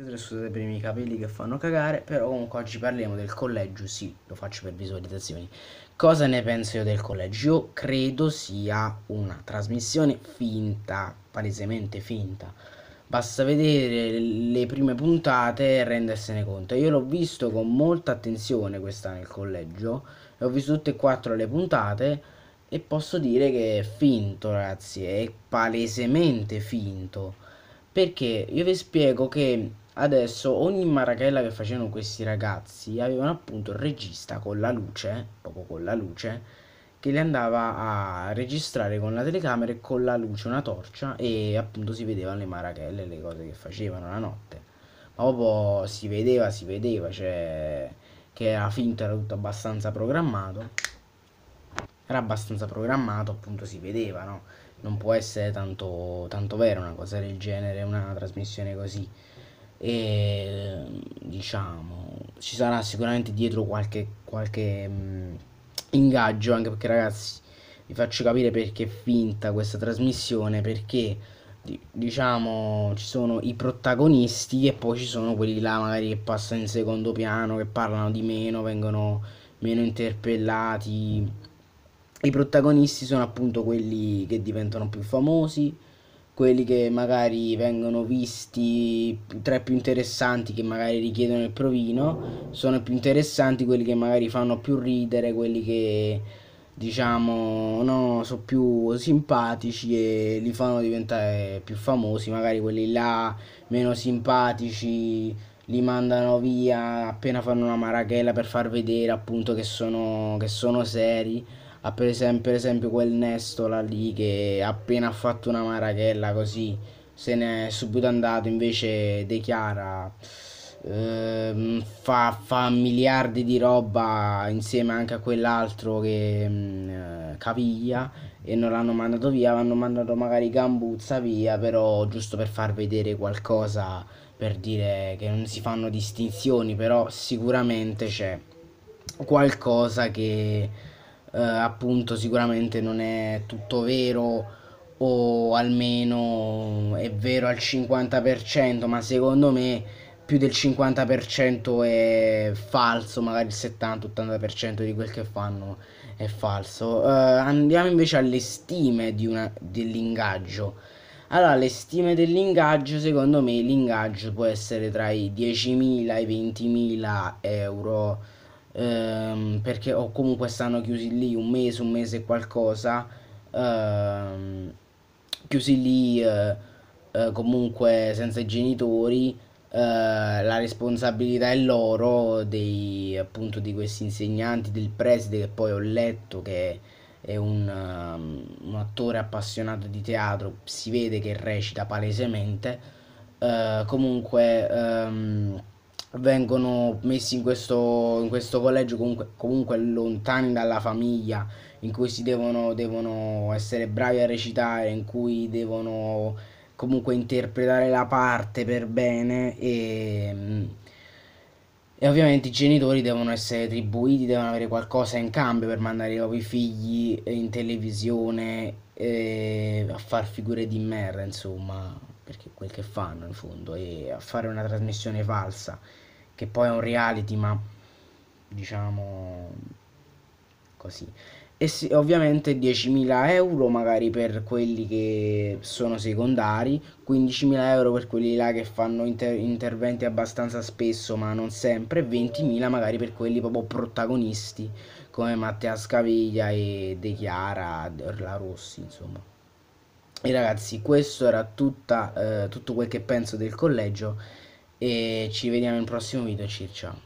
Scusate per i miei capelli che fanno cagare, però comunque oggi parliamo del collegio, sì, lo faccio per visualizzazioni. Cosa ne penso io del collegio? Io credo sia una trasmissione finta, palesemente finta. Basta vedere le prime puntate e rendersene conto. Io l'ho visto con molta attenzione questa nel collegio, ho visto tutte e quattro le puntate e posso dire che è finto, ragazzi, è palesemente finto. Perché io vi spiego che Adesso ogni marachella che facevano questi ragazzi avevano appunto il regista con la luce, proprio con la luce, che li andava a registrare con la telecamera e con la luce, una torcia, e appunto si vedevano le marachelle, le cose che facevano la notte. Ma proprio si vedeva, si vedeva, cioè che era finto, era tutto abbastanza programmato. Era abbastanza programmato, appunto si vedeva, no? Non può essere tanto, tanto vera una cosa del genere, una trasmissione così e diciamo ci sarà sicuramente dietro qualche, qualche mh, mm, ingaggio anche perché ragazzi vi faccio capire perché è finta questa trasmissione perché diciamo ci sono i protagonisti e poi ci sono quelli là magari che passano in secondo piano che parlano di meno vengono meno interpellati i protagonisti sono appunto quelli che diventano più famosi quelli che magari vengono visti tra i più interessanti che magari richiedono il provino sono più interessanti quelli che magari fanno più ridere quelli che diciamo no sono più simpatici e li fanno diventare più famosi magari quelli là meno simpatici li mandano via appena fanno una marachella per far vedere appunto che sono, che sono seri a per esempio, per esempio quel Nestola lì che appena ha fatto una marachella così se n'è subito andato invece dichiara eh, fa, fa, miliardi di roba insieme anche a quell'altro che mm, eh, caviglia e non l'hanno mandato via, l'hanno mandato magari Gambuzza via, però giusto per far vedere qualcosa, per dire che non si fanno distinzioni, però sicuramente c'è qualcosa che eh, appunto sicuramente non è tutto vero o almeno è vero al 50%, ma secondo me più del 50% è falso, magari il 70-80% di quel che fanno è falso. Uh, andiamo invece alle stime una, dell'ingaggio. Allora, le stime dell'ingaggio, secondo me l'ingaggio può essere tra i 10.000 e i 20.000 euro ehm, perché o comunque stanno chiusi lì un mese, un mese e qualcosa, ehm, chiusi lì eh, eh, comunque senza i genitori, eh, la responsabilità è loro dei, appunto di questi insegnanti, del preside che poi ho letto che è un, um, un attore appassionato di teatro, si vede che recita palesemente. Uh, comunque um, vengono messi in questo, in questo collegio comunque, comunque, lontani dalla famiglia, in cui si devono, devono essere bravi a recitare, in cui devono comunque interpretare la parte per bene e, mm, e ovviamente i genitori devono essere attribuiti devono avere qualcosa in cambio per mandare i propri figli in televisione a far figure di merda, insomma perché quel che fanno in fondo è fare una trasmissione falsa che poi è un reality ma diciamo così e sì, ovviamente 10.000 euro magari per quelli che sono secondari 15.000 euro per quelli là che fanno inter interventi abbastanza spesso ma non sempre 20.000 magari per quelli proprio protagonisti come Mattea Scaviglia e De Chiara, La Rossi insomma e ragazzi, questo era tutta, eh, tutto quel che penso del collegio e ci vediamo nel prossimo video, ciao ciao.